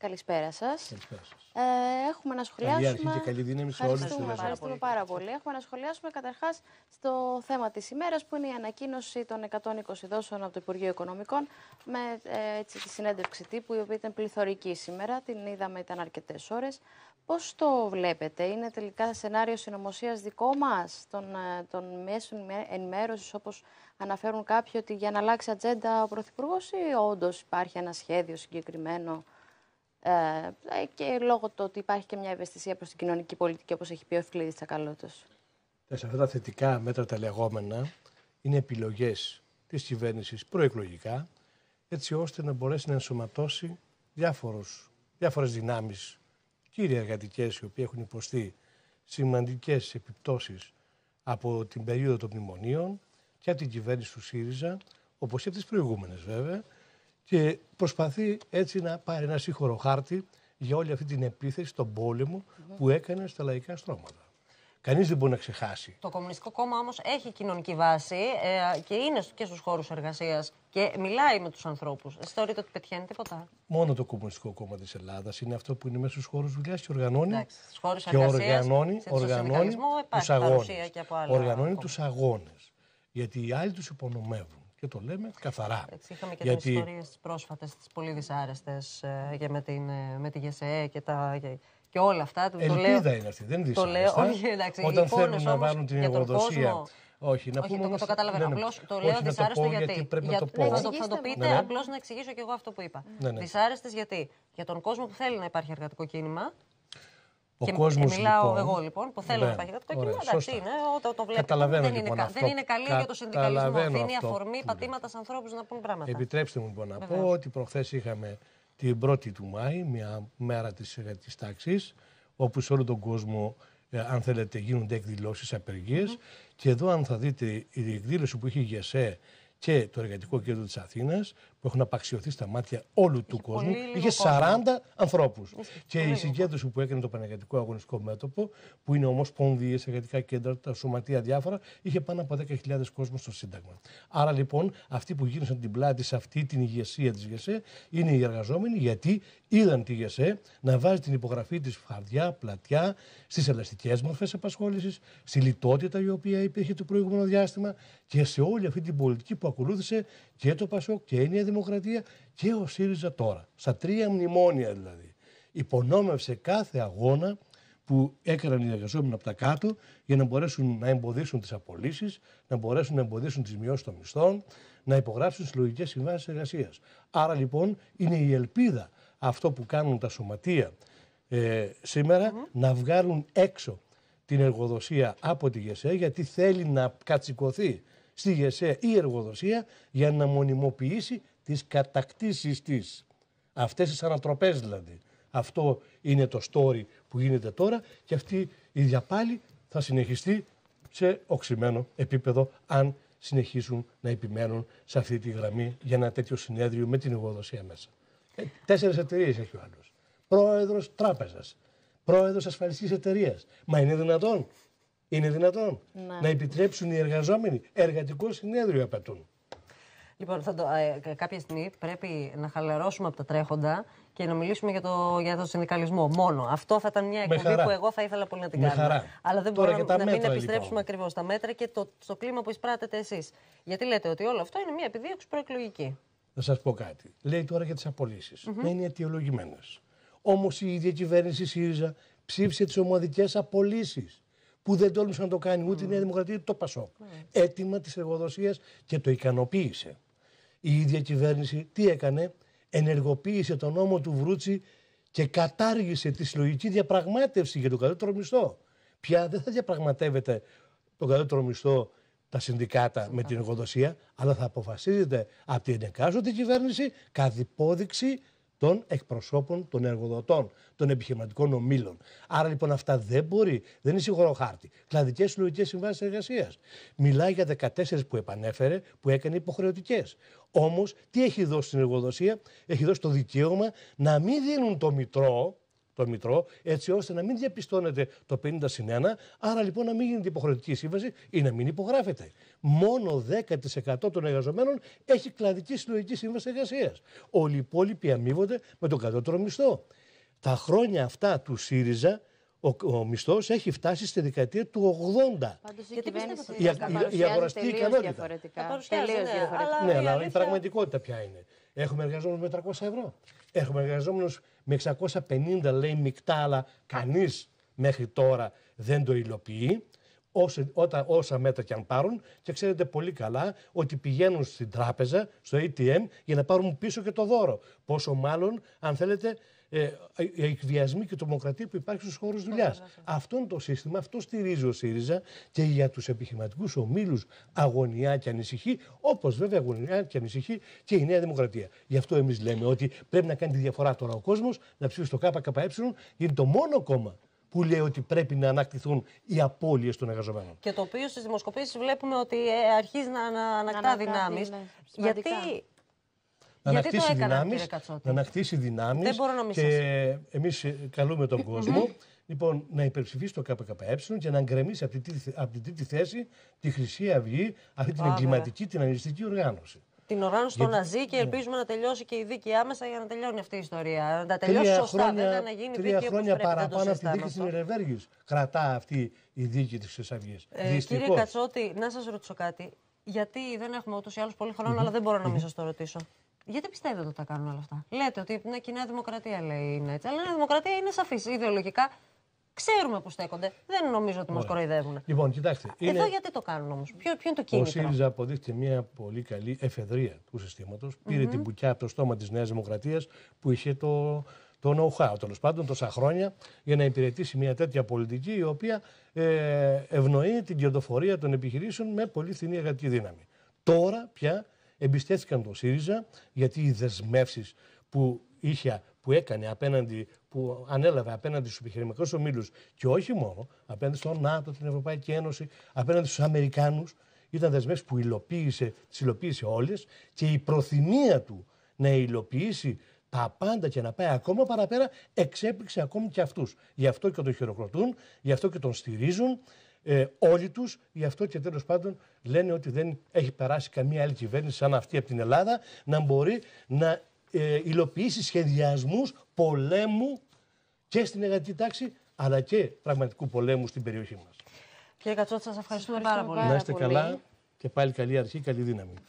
Καλησπέρα σας. Ε, έχουμε να σχολιάσουμε. Καλή Ευχαριστούμε Έχουμε να σχολιάσουμε καταρχάς στο θέμα της ημέρας που είναι η ανακοίνωση των 120 δόσεων από το Υπουργείο Οικονομικών με ε, έτσι, τη συνέντευξη τύπου, η οποία ήταν πληθωρική σήμερα. Την είδαμε, ήταν αρκετές ώρες. Πώς το βλέπετε, Είναι τελικά σενάριο συνωμοσίας δικό μας των, ε, των μέσων ενημέρωσης, όπως αναφέρουν κάποιοι, ότι για να αλλάξει ατζέντα ο Πρωθυπουργός, ή όντως υπάρχει ένα σχέδιο συγκεκριμένο. Ε, και λόγω του ότι υπάρχει και μια ευαισθησία προς την κοινωνική πολιτική, όπως έχει πει ο Ευκλήδης Τσακαλώτος. Σε αυτά τα θετικά μέτρα, τα λεγόμενα, είναι επιλογές της κυβέρνησης προεκλογικά, έτσι ώστε να μπορέσει να ενσωματώσει διάφορες δυνάμεις, κύριε εργατικέ, οι οποίε έχουν υποστεί σημαντικές επιπτώσεις από την περίοδο των μνημονίων και από την κυβέρνηση του ΣΥΡΙΖΑ, όπως και από τις προηγούμενες βέβαια, και προσπαθεί έτσι να πάρει ένα σύγχρονο χάρτη για όλη αυτή την επίθεση, τον πόλεμο που έκανε στα λαϊκά στρώματα. Κανείς δεν μπορεί να ξεχάσει. Το Κομμουνιστικό Κόμμα όμως έχει κοινωνική βάση ε, και είναι και στους χώρους εργασίας και μιλάει με τους ανθρώπους. Εσύ θεωρείτε ότι πετυχαίνει τίποτα. Μόνο το Κομμουνιστικό Κόμμα της Ελλάδας είναι αυτό που είναι μέσα στους χώρους δουλειάς και οργανώνει. Εντάξει, και οργανώνει, οργανώνει Οργανώνει τους αγώνες. Γιατί οι άλλοι τους υπονομεύουν και το λέμε καθαρά. Έτσι, είχαμε και Γιατί... ιστορίε πρόσφατες, πρόσφατες, τις πολύ δυσάρεστες ε, και με, την, ε, με τη ΓΕΣΕΕ και τα. Και όλα αυτά του Ελπίδα το λέω. είναι αυτή, δεν είναι το λέω, όχι, εντάξει, Όταν θέλουν να βάλουν την εργοδοσία. Όχι, να πούμε το, όμως, ναι, ναι. το κατάλαβα. απλώ το λέω δυσάρεστο γιατί. γιατί πρέπει να το ναι, πω. θα το πείτε, ναι. απλώς να εξηγήσω και εγώ αυτό που είπα. Ναι, Δυσάρεστες γιατί. Για τον κόσμο που θέλει να υπάρχει εργατικό κίνημα, ο και Μιλάω λοιπόν, εγώ λοιπόν που θέλω ναι. να υπάρχει Το εντάξει όταν το βλέπω. Δεν, λοιπόν, είναι, αυτό, δεν είναι καλή για το συνδικαλισμό. Δίνει αφορμή ναι. πατήματα σε ανθρώπους να πούν πράγματα. Επιτρέψτε μου λοιπόν να πω ότι προχθές είχαμε την 1η του Μάη, μια μέρα της της ε, τάξης, όπου σε όλο τον κόσμο, ε, αν θέλετε, γίνονται εκδηλώσεις, απεργίες. Και εδώ, αν θα δείτε, η εκδήλωση που είχε η ΓΕΣΕ και το εργατικό κέντρο της Αθήνας, που έχουν απαξιωθεί στα μάτια όλου του κόσμου, είχε 40 ανθρώπου. Και η συγκέντρωση που έκανε το Πανεργατικό Αγωνιστικό Μέτωπο, που είναι ομοσπονδίε, εργατικά κέντρα, τα σωματεία διάφορα, είχε πάνω από 10.000 κόσμος στο Σύνταγμα. Άρα λοιπόν αυτοί που γύρισαν την πλάτη σε αυτή την ηγεσία της ΓΕΣΕ είναι οι εργαζόμενοι, γιατί είδαν τη ΓΕΣΕ να βάζει την υπογραφή της φαρδιά, πλατιά, στις ελαστικές μορφές απασχόληση, στη λιτότητα η οποία υπήρχε το προηγούμενο διάστημα και σε όλη αυτή την πολιτική που ακολούθησε και το Πασόκ και η Νέα Δημοκρατία και ο ΣΥΡΙΖΑ τώρα. Στα τρία μνημόνια δηλαδή. Υπονόμευσε κάθε αγώνα που έκαναν οι εργαζόμενοι από τα κάτω για να μπορέσουν να εμποδίσουν τις απολύσεις, να μπορέσουν να εμποδίσουν τις μειώσεις των μισθών, να υπογράψουν συλλογικές συμβάσεις εργασίας. Άρα λοιπόν είναι η ελπίδα αυτό που κάνουν τα σωματεία ε, σήμερα να βγάλουν έξω την εργοδοσία από τη ΓΕΣΕ γιατί θέλει να κατσικωθεί στη ΓΕΣΕ η εργοδοσία για να μονιμοποιήσει τις κατακτήσεις της. Αυτές τι ανατροπέ δηλαδή. Αυτό είναι το story που γίνεται τώρα και αυτή η διαπάλη θα συνεχιστεί σε οξυμένο επίπεδο αν συνεχίσουν να επιμένουν σε αυτή τη γραμμή για ένα τέτοιο συνέδριο με την εργοδοσία μέσα. Ε, Τέσσερις εταιρείες έχει ο άλλος. Πρόεδρος τράπεζας. Πρόεδρος ασφαλιστικής εταιρείας. Μα είναι δυνατόν είναι δυνατόν ναι. να επιτρέψουν οι εργαζόμενοι. Εργατικό συνέδριο απαιτούν. Λοιπόν, θα το, ε, κάποια στιγμή πρέπει να χαλαρώσουμε από τα τρέχοντα και να μιλήσουμε για το, για το συνδικαλισμό μόνο. Αυτό θα ήταν μια εκπομπή που εγώ θα ήθελα πολύ να την κάνω. Αλλά δεν μπορούμε να, να μην λοιπόν. επιστρέψουμε λοιπόν. ακριβώς τα μέτρα και το, στο κλίμα που εισπράτετε εσείς. Γιατί λέτε ότι όλο αυτό είναι μια επιδίωξη προεκλογική. Να σας πω κάτι. Λέει τώρα για τις απολύσεις. Mm είναι αιτιολογημένες. Όμως η ίδια κυβέρνηση ΣΥΡΙΖΑ ψήφισε τις ομαδικές απολύσεις που δεν τόλμησε να το κάνει ούτε η Νέα mm. Δημοκρατία το Πασόκ. Mm. Έτοιμα της εργοδοσίας και το ικανοποίησε. Η ίδια κυβέρνηση τι έκανε, ενεργοποίησε τον νόμο του Βρούτσι και κατάργησε τη συλλογική διαπραγμάτευση για τον καλύτερο μισθό. Πια δεν θα διαπραγματεύεται τον καλύτερο μισθό τα συνδικάτα με την εργοδοσία, αλλά θα αποφασίζεται από την εκάστοτε κυβέρνηση καθ' υπόδειξη των εκπροσώπων των εργοδοτών, των επιχειρηματικών ομίλων. Άρα λοιπόν αυτά δεν μπορεί, δεν είναι σίγουρο χάρτη. Κλαδικές συλλογικές συμβάσεις εργασίας. Μιλάει για 14 που επανέφερε, που έκανε υποχρεωτικές. Όμως, τι έχει δώσει στην εργοδοσία, έχει δώσει το δικαίωμα να μην δίνουν το μητρό το Μητρό, έτσι ώστε να μην διαπιστώνεται το 50 συν 1, άρα λοιπόν να μην γίνεται υποχρεωτική σύμβαση ή να μην υπογράφεται. Μόνο 10% των εργαζομένων έχει κλαδική συλλογική σύμβαση εργασίας. Όλοι οι υπόλοιποι αμείβονται με τον κατώτερο μισθό. Τα χρόνια αυτά του ΣΥΡΙΖΑ, ο, ο μισθός έχει φτάσει στη δεκαετία του 80. Πάντως η, κυβέρνηση η, η, η αγοραστική ικανότητα. Τελείως ναι, διαφορετικά. Ναι, αλλά η πραγματικότητα πια είναι. Έχουμε εργαζόμενους με 300 ευρώ. Έχουμε εργαζόμενους με 650, λέει μεικτά, αλλά κανείς μέχρι τώρα δεν το υλοποιεί. Όσα, όσα μέτρα και αν πάρουν και ξέρετε πολύ καλά ότι πηγαίνουν στην τράπεζα, στο ATM για να πάρουν πίσω και το δώρο. Πόσο μάλλον αν θέλετε ε, ε, ε, εκβιασμοί και τρομοκρατία που υπάρχει στους χώρους δουλειάς. Αυτό είναι το σύστημα, αυτό στηρίζει ο ΣΥΡΙΖΑ και για τους επιχειρηματικούς ομίλους αγωνιά και ανησυχεί, όπως βέβαια αγωνιά και ανησυχεί και η Νέα Δημοκρατία. Γι' αυτό εμείς λέμε ότι πρέπει να κάνει τη διαφορά τώρα ο κόσμος, να ψήφισε το ΚΚΕ, γιατί το μόνο κόμμα που λέει ότι πρέπει να ανακτηθούν οι απώλειες των εργαζομένων. Και το οποίο στις δημοσκοπήσεις βλέπουμε ότι ε, αρχίζει να, ανακτά δυνάμεις. Ναι, γιατί να ανακτήσει δυνάμει. Να ανακτήσει δυνάμεις. Δεν μπορώ να Και εμείς ε, καλούμε τον κόσμο λοιπόν, να υπερψηφίσει το ΚΚΕ και να γκρεμίσει από την από τρίτη θέση τη Χρυσή Αυγή, αυτή την εγκληματική, την ανιστική οργάνωση την οργάνωση των Ναζί και ναι. ελπίζουμε να τελειώσει και η δίκη άμεσα για να τελειώνει αυτή η ιστορία. Να τα τελειώσει τρία σωστά, χρόνια, να γίνει τρία δίκη χρόνια πρέπει, παραπάνω από τη δίκη στην Ερεβέργη. Κρατά αυτή η δίκη της Χρυσής Ε, κύριε Κατσότη, να σας ρωτήσω κάτι. Γιατί δεν έχουμε ούτως ή άλλως πολύ χρόνο, αλλά δεν μπορώ να μην σας το ρωτήσω. Γιατί πιστεύετε ότι τα κάνουν όλα αυτά. Λέτε ότι είναι κοινά δημοκρατία, λέει είναι έτσι. Αλλά η δημοκρατία είναι σαφής. Ιδεολογικά ξέρουμε που στέκονται. Δεν νομίζω ότι μας κοροϊδεύουν. Λοιπόν, κοιτάξτε. Ε, εδώ γιατί το κάνουν όμως. Ποιο, ποιο είναι το κίνημα. Ο ΣΥΡΙΖΑ αποδείχτηκε μια πολύ καλή εφεδρεία του συστήματος. Mm-hmm. Πήρε την πουκιά από το στόμα της Νέας Δημοκρατίας που είχε το, το know-how τέλος πάντων τόσα χρόνια για να υπηρετήσει μια τέτοια πολιτική η οποία ε, ευνοεί την κερδοφορία των επιχειρήσεων με πολύ φθηνή εργατική δύναμη. Τώρα πια Εμπιστέθηκαν τον ΣΥΡΙΖΑ γιατί οι δεσμεύσεις που είχε, που έκανε απέναντι, που ανέλαβε απέναντι στους επιχειρηματικούς ομίλους και όχι μόνο, απέναντι στον ΝΑΤΟ, την Ευρωπαϊκή Ένωση, απέναντι στους Αμερικάνους, ήταν δεσμεύσεις που υλοποίησε, τις υλοποίησε όλες και η προθυμία του να υλοποιήσει τα πάντα και να πάει ακόμα παραπέρα εξέπληξε ακόμη και αυτούς. Γι' αυτό και τον χειροκροτούν, γι' αυτό και τον στηρίζουν, ε, όλοι τους. Γι' αυτό και τέλος πάντων λένε ότι δεν έχει περάσει καμία άλλη κυβέρνηση σαν αυτή από την Ελλάδα να μπορεί να ε, υλοποιήσει σχεδιασμούς πολέμου και στην εργατική τάξη αλλά και πραγματικού πολέμου στην περιοχή μας. Κύριε Κατσότη, σας ευχαριστούμε, ευχαριστούμε πάρα πολύ. Να είστε καλά και πάλι καλή αρχή, καλή δύναμη.